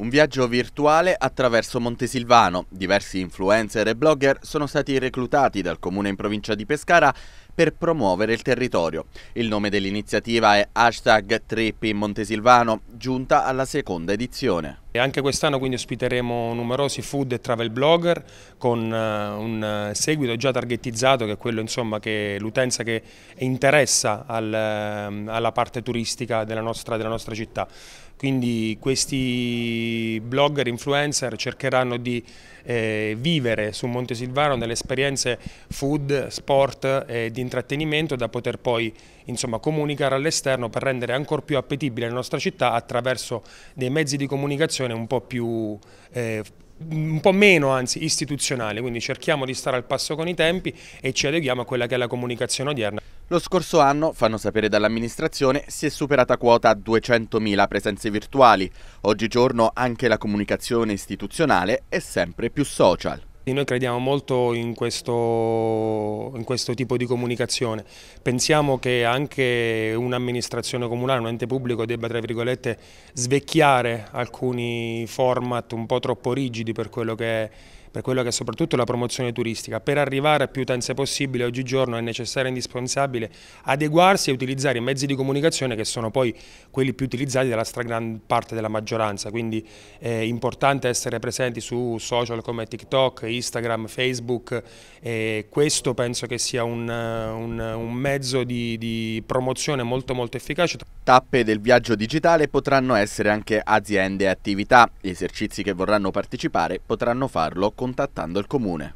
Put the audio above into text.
Un viaggio virtuale attraverso Montesilvano. Diversi influencer e blogger sono stati reclutati dal comune in provincia di Pescara per promuovere il territorio. Il nome dell'iniziativa è hashtag Trip in Montesilvano, giunta alla seconda edizione. E anche quest'anno quindi ospiteremo numerosi food e travel blogger con eh, un eh, seguito già targettizzato che è quello insomma, che l'utenza che interessa al, ehm, alla parte turistica della nostra, della nostra città. Quindi questi blogger, influencer cercheranno di eh, vivere su Montesilvano delle esperienze food, sport e di intrattenimento da poter poi insomma, comunicare all'esterno per rendere ancora più appetibile la nostra città attraverso dei mezzi di comunicazione un po' più... Eh, un po' meno anzi istituzionale, quindi cerchiamo di stare al passo con i tempi e ci adeguiamo a quella che è la comunicazione odierna. Lo scorso anno, fanno sapere dall'amministrazione, si è superata quota 200.000 presenze virtuali. Oggigiorno anche la comunicazione istituzionale è sempre più social. Noi crediamo molto in questo questo tipo di comunicazione. Pensiamo che anche un'amministrazione comunale, un ente pubblico debba tra virgolette svecchiare alcuni format un po' troppo rigidi per quello che è per quella che è soprattutto la promozione turistica. Per arrivare a più utenze possibile oggigiorno è necessario e indispensabile adeguarsi e utilizzare i mezzi di comunicazione che sono poi quelli più utilizzati dalla stragrande parte della maggioranza, quindi è eh, importante essere presenti su social come TikTok, Instagram, Facebook e questo penso che sia un, un, un mezzo di, di promozione molto molto efficace. Tappe del viaggio digitale potranno essere anche aziende e attività. Gli esercizi che vorranno partecipare potranno farlo contattando il comune.